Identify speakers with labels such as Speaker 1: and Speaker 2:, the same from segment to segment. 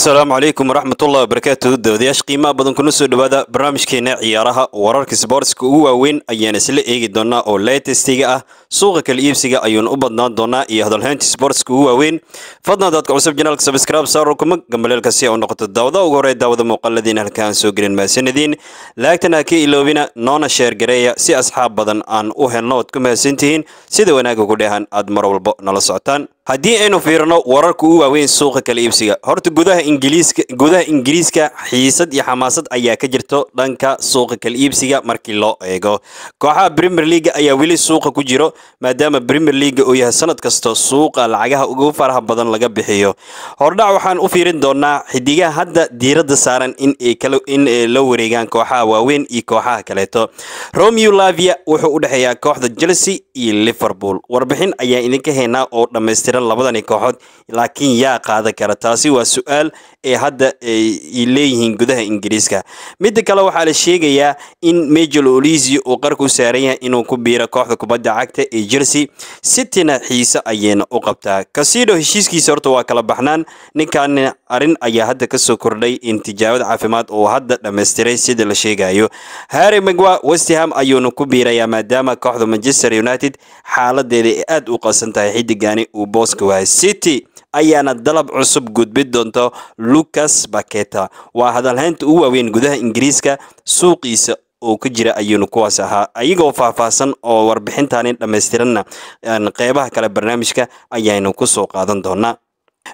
Speaker 1: asalaamu calaykum waraxmatullahi wabarakaatu dabadayaasha qiimaha badan kuna soo dhowaada barnaamijkeena ciyaaraha wararka sbortska ugu waaweyn ayaan isla eegi doonaa oo laytestiga ah suuqa kala iibsiga ayuun u badnaan doonaa iyo hadalhaynta sbortska ugu waaweyn fadlan daadka cusub janaalka sabskraib saaro kuma gambaleelka si u noqoto daawada ugu horey daawada muuqaaladiina halka aan soo gelin mahadsanadiin laagtan ha ka iloobina noona sheergareeya si asxaab badan aan u helno oad ku mahadsantihiin sida wanaaga ku dheehan aad mar walbo nala socotaan haddii aynu fiirno wararka u waaweyn suuqa kala iibsiga horta gudaha ingiliiska gudaha ingiriiska xiisad iyo xamaasad ayaa ka jirto dhanka suuqa kala iibsiga markii loo eego kooxaha premier leaga ayaa weli suuqa ku jiro maadaama premier leaga uu yahay sanad kasta suuqa lacagaha ugu faraha badan laga bixiyo hordhac waxaan u fiirin doonaa xidigaha hadda diiradda saaran in ay la wareegaan kooxaha waaweyn iyo kooxaha kaleeto romeo lavia wuxuu u dhexeeyaa kooxda chelsea iyo liverpool warbixin ayaa idinka haynaa oo dhammaystiran labadani kooxood laakiin yaa qaadan kara taasi waa su-aal ee hadda leeyihiin gudaha ingiriiska midda kale waxaa la sheegayaa in majel olisi uu qarka saaran yahay inuu ku biiro kooxda kubadda cagta ee chelsea cityna xiise ayeyna u qabtaa kasiidho heshiiskiisa horta waa kala baxnaan ninkan arrin ayaa hadda kasoo kordhay in tijaabada caafimaad uu hadda dhammaystiray sida la sheegayo harry magwa westham ayuuna ku biirayaa maadaama kooxda manchester united xaaladeeda ay aada u qasan tahay xidigani uu booska wahay city ayaana dalab cusub gudbin doonta lucas baketa waa hadalhaynta ugu waaweyn gudaha ingiriiska suuqiisa oo ka jira ayuunu kuwaas ahaa iyagoo faahfaahsan oo warbixintaani dhammaystiranna qeybaha kale barnaamijka ayaanu kusoo qaadan doonaa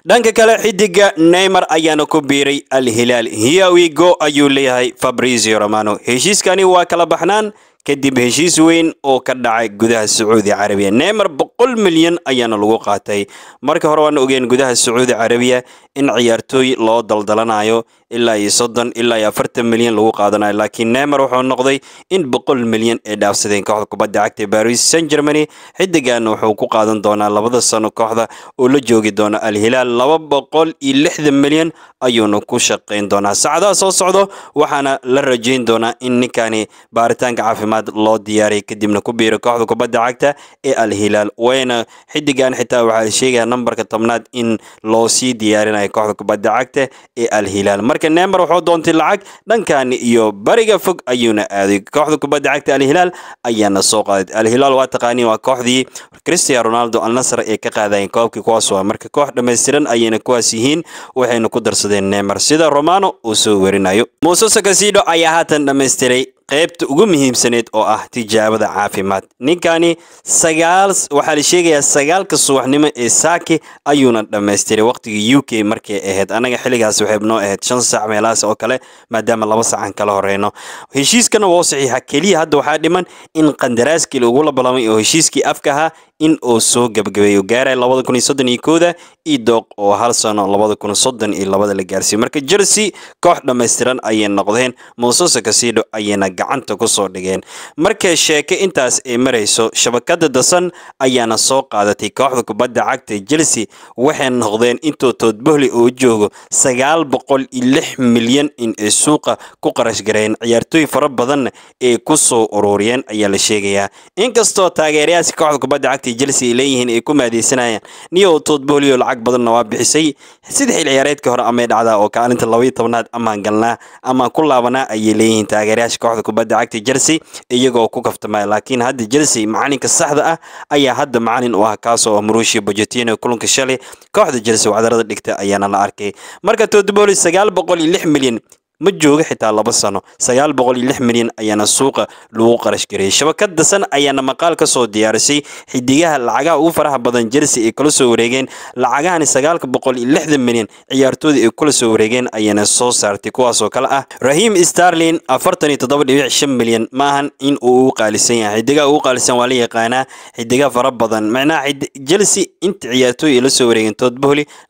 Speaker 1: dhanka kale xidiga neymar ayaana ku biiray al hilaal hiyawigo ayuu leeyahay fabrizio romano heshiiskani waa kala baxnaan kadib heshiis weyn oo ka dhacay gudaha sacuudi carabiya neymar boqol milyan ayaana lagu qaatay marka hore waana ogeen gudaha sacuudi carabiya in ciyaartooy loo daldalanayo ilaa iyo soddon ilaa iyo afartan milyan lagu qaadanayo laakiin neymar wuxuu noqday in boqol milyan ay dhaafsadeen kooxda kubadda cagta ee baris san germany xidigan wuxuu ku qaadan doonaa labada sano kooxda uu la joogi doona alhilaal laba boqol iyo lixdan milyan ayuuna ku shaqayn doonaa saacadaha soo socdo waxaana la rajayn doonaa in ninkani baaritaanka caafimaad loo diyaariya kadibna ku biiro kooxda kubadda cagta ee alhilaal wayna xidigan xitaa waxaa sheegaya nambarka tobnaad in loo sii diyaarinayo kooxda kubadda cagta ee alhilaal marka neymar wuxuu doontay lacag dhankan iyo bariga fog ayuuna aaday kooxda kubadda cagta alhilaal ayaana soo qaaday alhilaal waa taqaaniin waa kooxdii christian ronaldo alnasr ay ka qaadayeen koobkii kuwaas waa marka koox dhammaystiran ayayna kuwaas yihiin waxayna ku darsadeen neymar sida romano uu soo werinayo muuse sakasido ayaa haatan dhammaystiray qaybta ugu muhiimsaneyd oo ah tijaabada caafimaad ninkani waxaa la sheegayaa sagaalka subaxnimo ee saaki ayuuna dhammaystiray waqtigii u k markay ahayd annaga xilligaas waxay noo ahayd shan saac meelahaas oo kale maadaama laba saacan kala horeyno heshiiskana waa saxiixa keliya hadda waxaa dhiman in qandaraaskii lagu labalamay oo heshiiskii afka ahaa in uu soo gebagabeeyo gaaray labada kun iyo soddon iyo kooda io dooq oo hal sano labada kun soddon iyo labada la gaarsiiyo marka jersey koox dhammaystiran ayay noqdeen muusese kasiidho ayayna gacanta ku soo dhigeen markay sheeke intaas ay marayso shabakada dasan ayaana soo qaadatay kooxda kubadda cagta jersey waxay noqdeen intuu toodbohli uu joogo sagaal boqol iyo lix milyan in ay suuqa ku qarashgareyn ciyaartooy fara badanna ay ku soo ururiyeen ayaa la sheegayaa inkastoo taageerayaasi kooxda kubadda cagta kooxdii Chelsea leeyihiin ay ku maadeysanayaan Newton Bolio lacag badanna waa bixisay sida xil ciyaareedkii hore amay dhacda oo kaalinta 12aad amaan galnaa ama ku laabanaa ayay leeyihiin taageerayaasha kooxda kubadda cagta Chelsea iyagoo ku kaftamay laakiin hadda Chelsea macalinka saxda ah ayaa hadda macalin u ah kaasoo oo Mauricio Pochettino kulanka shalay kooxda Chelsea wacdarada dhigta ayaana la arkay marka Todd Bolio 906 milyan ma jooga xitaa laba sano sagaal boqol iyo lix milyan ayaana suuqa lagu qarash gariyey shabakad dasan ayaana maqaal ka soo diyaarisay xidigaha lacagaha ugu faraha badan jersey ay kula soo wareegeen lacagahani sagaalka boqol iyo lixdan milyan ciyaartooda ay kula soo wareegeen ayaana soo saartay kuwaasoo kale ah rahim starlin afartan iyo toddoba dhibic shan milyan ma ahan in uu ugu qaalisan yahay xidigaha ugu qaalisan waa la yaqaanaa xidiga fara badan macnaha jersey inta ciyaartooy ay la soo wareegeen tood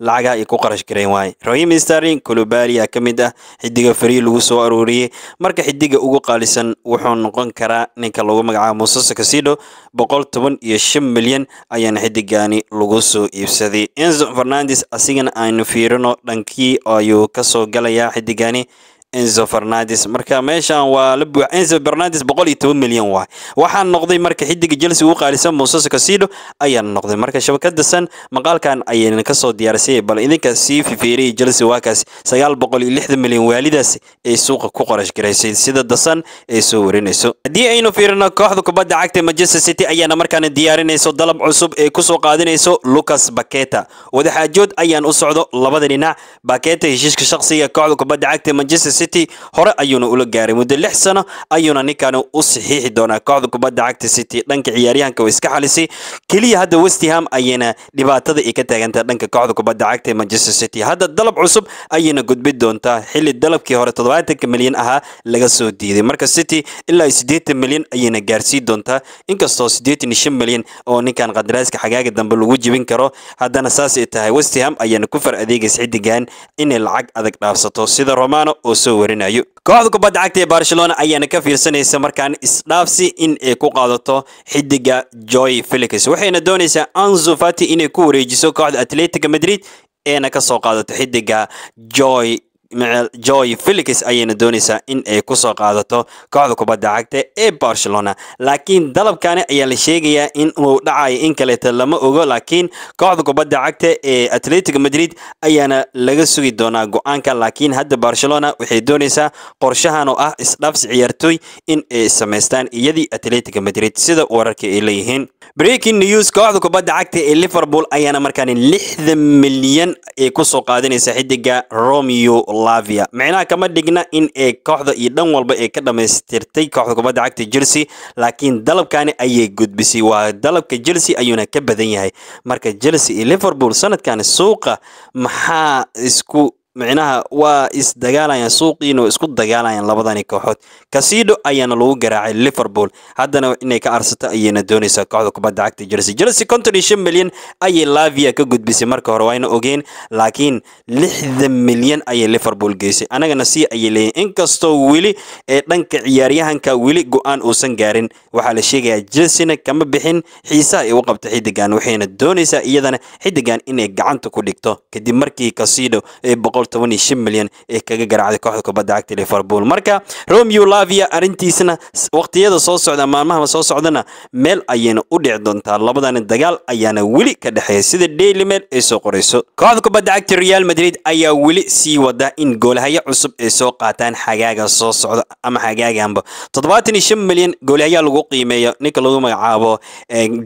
Speaker 1: lacagaha ay ku qarash gareen waaye rahiim starlin kolobali ka mid ah xidiga faryi lagu soo arooriyey marka xidiga ugu qaalisan wuxuu noqon karaa ninka lagu magacaabo musase kasido boqol toban iyo shan milyan ayaana xidigani lagu soo iibsaday enzo fernandes asigana aynu fiirino dhankii ayuu kasoo galayaa xidigani enzo fernandes marka meeshan waa la buux enzo fernandes boqol iyo toban milyan waay waxaa noqday marka xidiga chelsea uu qaalisan moses casido ayaa noqday marka shabakada san maqaalkan ayaynan kasoo diyaarisay bal idinka sii fifiiriyay chelsea waa sagaal boqol iyo lixdan milyan waalidaas ay suuqa ku qarash garaysay sida dasan ay soo warinayso haddii aynu fiirino kooxda kubadda cagta manchester city ayaana markaan diyaarinayso dalab cusub ee kusoo qaadinayso lucas baketa wadaxaajood ayaan u socdo labada dhinac baketa heshiiska shakhsiga kooxda kubadda cagta manchester city city hore ayuuna ula gaaray muddo lix sano ayuuna ninkan u saxiixi doonaa kooxda kubadda cagta city dhanka ciyaaryahanka way iska xalisay keliya hadda westham ayayna dhibaatada ay ka taagantaha dhanka kooxda kubadda cagta ee manchester city hadda dalab cusub ayayna gudbi doontaa xilli dalabkii hore toddobaatanka milyan ahaa laga soo diiday marka city ilaa siddeetan milyan ayayna gaarsiin doontaa inkastoo siddeetan iyo milyan oo ninkan qadaraaska xagaaga dambe lagu jibin karo haddana saas ay tahay westham ayayna ku far adeegays xiddigan inay lacag adag dhaafsato sida romano oo soo warinayo kooxda kubadda cagta ee barcelona ayaana ka fiirsanaysa markaan isdhaafsi in ay ku qaadato xidiga joy felix waxayna doonaysaa anzo fati inay ku wareejiso kooxda atletica madrid eena ka soo qaadato xidiga joy joy felix ayayna dooneysaa in ay kusoo qaadato kooxda kubadda cagta ee barcelona laakiin dalabkani ayaa la sheegayaa in uu dhacayo in kaleeta lama ogo laakiin kooxda kubadda cagta ee atletico madrid ayaana laga sugi doonaa go-aanka laakiin hadda barcelona waxay dooneysaa qorshahan oo ah isdhaafs ciyaartooy in ay samaystaan iyadii atletico madrid sida wararka ay leeyihiin breaking news kooxda kubadda cagta ee liverpool ayaana markaani lixdan milyan ay kusoo qaadinaysa xidiga romeo Slavia micnaha kama dhigna in ay kooxda iyo dhan walba ee ka dhammaystirtay kooxda kubadda cagta Chelsea laakiin dalabkani ayay gudbisay waa dalabka Chelsea ayuuna ka badan yahay marka Chelsea iyo Liverpool sanadkan suuqa maxaa isku micnaha waa isdagaalayaan suuqiina waa isku dagaalayaan labadani kooxood kasido ayaana lagu garaacay liverpool haddana inay ka arsato ayayna doonaysaa kooxda kubadda cagta jelsea jelsea konton iyo shan milyan ayay lavia ka gudbisay marka hore waayna ogeen laakiin lixdan milyan ayay liverpool geysay anagana sii ayay leeyihin inkastoo weli ee dhanka ciyaaryahanka weli go-aan uusan gaarin waxaa la sheegayaa jelseana kama bixin xiisaha ay u qabta xiddigan waxayna doonaysaa iyadana xidigan inay gacanta ku dhigto kadib markii kasiidho ee boqol toban iyo shan milyan ee kaga garaacday kooxda kubadda cagta liverpool marka romeo lavia arrintiisna waqtiyada soo socda maalmaha soo socdana meel ayayna u dhici doontaa labadana dagaal ayaana weli ka dhexeeya sida daily mail ay soo qorayso kooxda kubadda cagta real madrid ayaa weli sii wada in goolhayo cusub ay soo qaataan xagaaga soo socda ama xagaagaanba toddobaatan iyo shan milyan goolhayaa lagu qiimeeyo ninka lagu magacaabo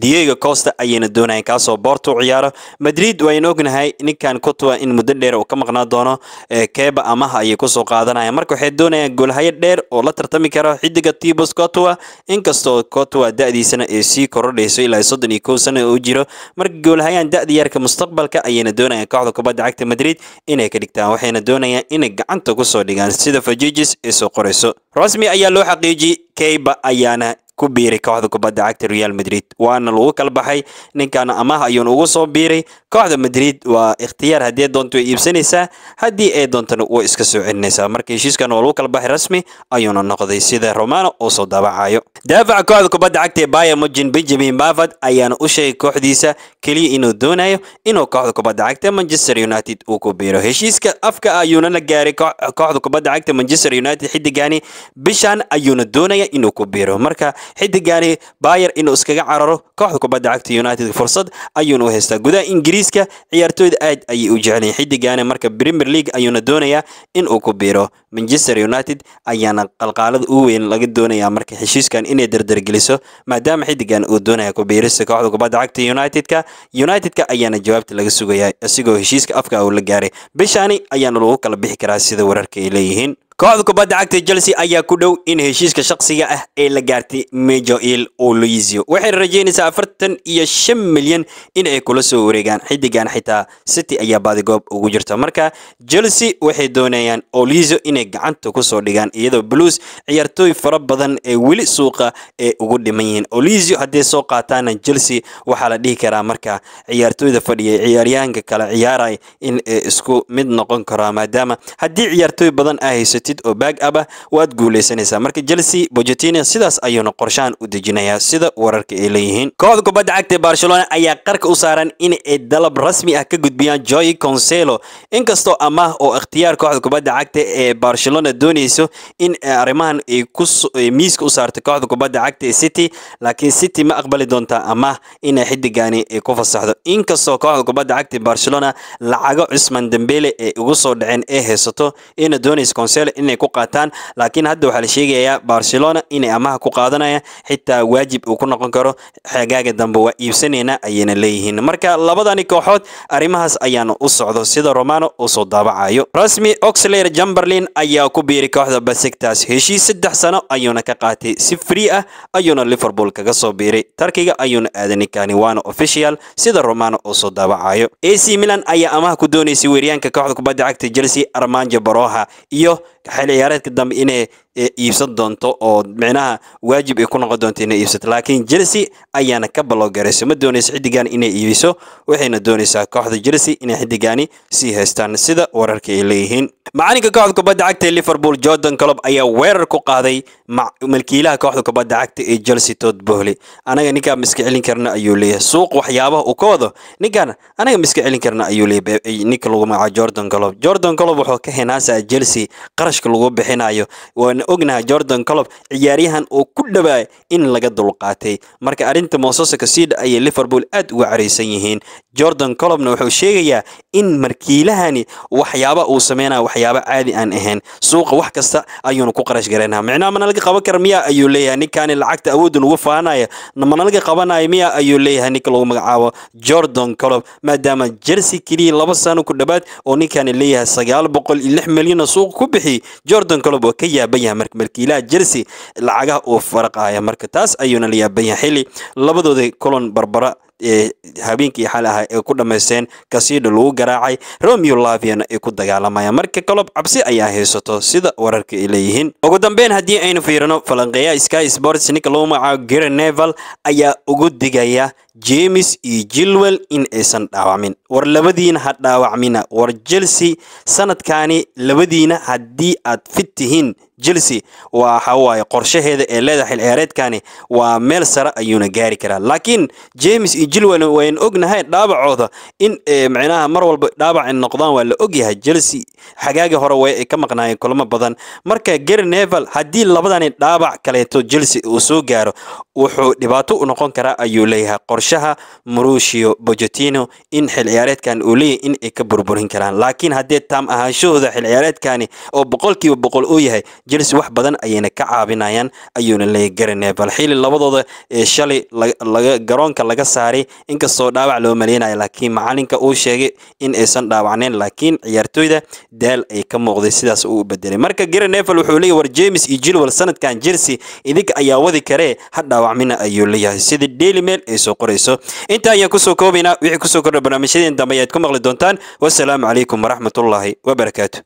Speaker 1: diego costa ayayna doonayaan kaasoo boorta u ciyaaro madrid waayaan ognahay ninkan kutuwa in muddo dheer uu ka maqnaa doono doono eh, keeba amaha ayay kusoo qaadanayaan marka waxay doonayaan goolhayo dheer oo la tartami kara xidiga tibos cotowa inkastoo cotowa dadiisana ay sii korodhayso ilaa soddon iyo kow sana oo jiro marka goolhayaan da-diyarka mustaqbalka ayayna doonayaan kooxda kubadda cagta madrid inay ka dhigtaan waxayna doonayaan inay gacanta kusoo dhigaan sida fajijis ay soo qorayso rasmi ayaa loo xaqiijiyey keyba ayaana ku biiray kooxda kubadda cagta real madrid waana lagu kala baxay ninkaana amaah ayuuna ugu soo biiray kooxda madrid waa ikhtiyaar haddii doonto way iibsanaysaa haddii ay doontana way iska soo celinaysaa marka heshiiskan waa lagu kala baxay rasmi ayuuna noqday sida romano oo soo daabacayo daafaca kooxda kubadda cagta ee baya mujin benjamin bafad ayaana u sheegay kooxdiisa keliya inuu doonayo inuu kooxda kubadda cagta manchester united uu ku biiro heshiiska afka ayuuna la gaaray kooxda kubadda cagta manchester united xiddigaani bishan ayuuna doonaya inuu ku biiro marka xidigani bayer inuu iskaga cararo kooxda kubadda cagta united fursad ayuuna u haystaa gudaha ingiriiska ciyaartooyda aad ayay u jecelayiin xidigani marka premier league ayuuna doonayaa inuu ku biiro manchester united ayaana qalqaalada u weyn laga doonayaa marka heshiiskan inay dardargeliso maadaama xidigan uu doonaya ku biirista kooxda kubadda cagta unitedka unitedka ayaana jawaabta laga sugayaa isigoo heshiiska afka uu la gaaray bishani ayaana lagu kala bixi karaa sida wararka ay leeyihiin kooxda kubadda cagta chelsea ayaa ku dhow in heshiiska shaqsiga ah ee la gaartay mejoil olizio waxayna rajaynaysaa afartan iyo shan milyan in ay kula soo wareegaan xidigan xitaa city ayaa baadigoob ugu jirta marka chelsea waxay doonayaan olizio inay gacanta kusoo dhigaan iyadoo blues ciyaartooy fara badan ee weli suuqa ay ugu dhiman yihiin olizio hadday soo qaataana chelsea waxaa la dhihi karaa marka ciyaartooyda fadhiya ciyaaryahanka kale ciyaaray in ay isku mid noqon karaa maadaama haddii ciyaartooy badan ah haysato haysatid oo baag aba ah waad guulaysanaysaa marka chelsea bogetino sidaas ayuuna qorshahan u dejinayaa sida wararka ay leeyihiin kooxda kubadda cagta barcelona ayaa qarka u saaran in ay dalab rasmi ah ka gudbiyaan joy conselo inkastoo amaah oo ikhtiyaar kooxda kubadda cagta ee barcelona doonayso in eh, arrimahan ay miiska u saarto kooxda kubadda cagta ee city laakiin city ma aqbali doontaa amaah inay xidigaani ay ku fasaxdo inkastoo kooxda kubadda cagta barcelona lacago cusman dembele ee ugu soo dhaceen ee haysato ayna doonayso conselo inay ku qaataan laakiin hadda waxaa la sheegayaa barcelona inay amaha ku qaadanaya xitaa waajib uu ku noqon karo xagaaga dambe waa iibsanayna ayayna leeyihiin marka labadani kooxood arrimahaas ayaana u socdo sida romano uu soo daabacayo rasmi oxler jamberlin ayaa ku biiri kooxda basigtaas heshiis saddex sano ayuuna ka qaatay si free ah ayuuna liverpool kaga soo biiray tarkiga ayuuna aadanay kaniwano official sida romano uu soo daabacayo ac milan ayaa amaha ku doonaysay weeryaanka kooxda kubadda cagta chelsea armanjo baroha iyo xil ciyaareedka dambe inay iibsan doonto oo micnaha waajib ay ku noqon doonto inay iibsato laakiin chelsea ayaana ka balowgarayso ma doonayso xiddigan inay iibiso waxayna doonaysaa kooxda chelsea inay xiddigaani sii haystaan sida wararka ay leeyihiin macalinka kooxda kubadda cagta ee liverpool jordan colob ayaa weerar ku qaaday malkiilaha kooxda kubadda cagta ee chelsea todd bohley anaga ninkaa ma celin karna ayuu leeyahay suuq waxyaabaha uu ka wado ninkaan anaga ma celin karna ayuu leeyahay ninka lagu magaca jordan colob jordan colob wuxuu ka hinaasaya chelsea qarashka lagu bixinayo waxaana ognahay jordan colob ciyaaryahan oo ku dhowaa in laga dulqaatay marka arrinta mooses kasiidha ayay liverpool aad uga caraysan yihiin jordan colobna wuxuu sheegayaa in markiilahani waxyaaba uu sameynaya waxyaaba caadi aan ahayn suuqa wax kasta ayuuna ku qarash garaynaa micnaha mana laga qaban kara miyaa ayuu leeyahay ninkaani lacagta awoodun ugu faanaya mana laga qabanaya miyaa ayuu leeyahay ninka lagu magacaabo jordan colob maadaama jersey keliya laba sano ku dhowaad oo ninkaani leeyahay sagaal boqol iyo lix milyan oo ku bixiyey jordan colob waa ka yaaban yahay yahay markiilaha chelsea lacagaha uu faraqaya marka taas ayuuna la yaaban yahay xili labadooda kulan barbara habeenkii xal ahaa ay ku dhammaysteen kasiidho lagu garaacay romeo lavian ee ku dagaalamaya marka kolob cabsi ayaa haysato sida wararka ay leeyihiin ugu dambeyn haddii aynu fiirino falanqeeya sky sports ninka loo magacaabo gereneval ayaa ugu digaya james iyo jilwell in aysan dhaawacmin war labadiina ha dhaawacmina war chelsea sanadkani labadiina haddii aad fit tihiin chelsea waxa qorshaheeda ee leeda xil ciyaareedkani waa meel sare ayuuna gaari karaa laakiin james iyo jil waynu ognahay dhaabacooda in eh, micnaha mar walba dhaabac noqdaan waa la ogyahay jelsi xagaagii hore way ay ka maqnaayeen kulamo badan marka gary neval haddii labadani dhaabac kaleeto jelsi uu soo gaaro wuxuu dhibaato u noqon karaa ayuu leeyahay qorshaha marushio bojotino in xil ciyaareedkan uu leeyahay in ay ka burburin karaan laakiin haddee taam ahaanshahooda xil ciyaareedkani oo boqolkiiba boqol uu yahay jelsi wax badan ayayna ka caabinayaan ayuuna leeyahay gary neval xili labadooda eh, shalay garoonka laga saaray dhaawacmay inkastoo dhaawac loo maleynaya laakiin macalinka uu sheegay in aysan dhaawacnayn laakiin ciyaartooyda daal ay ka muuqday sidaas uu u bedelay marka garenevil wuxuu leeyahy war james iyo jilwal sanadkan jersey idinka ayaa wadi karee ha dhaawacmina ayuu leeyahay sida daily mail ay soo qorayso inta ayaan kusoo koobaynaa wixii kusoo kordha barnaamijyadeen dambe ayaad ku maqli doontaan wasalaamu calaykum waraxmatullaahi wabarakaatu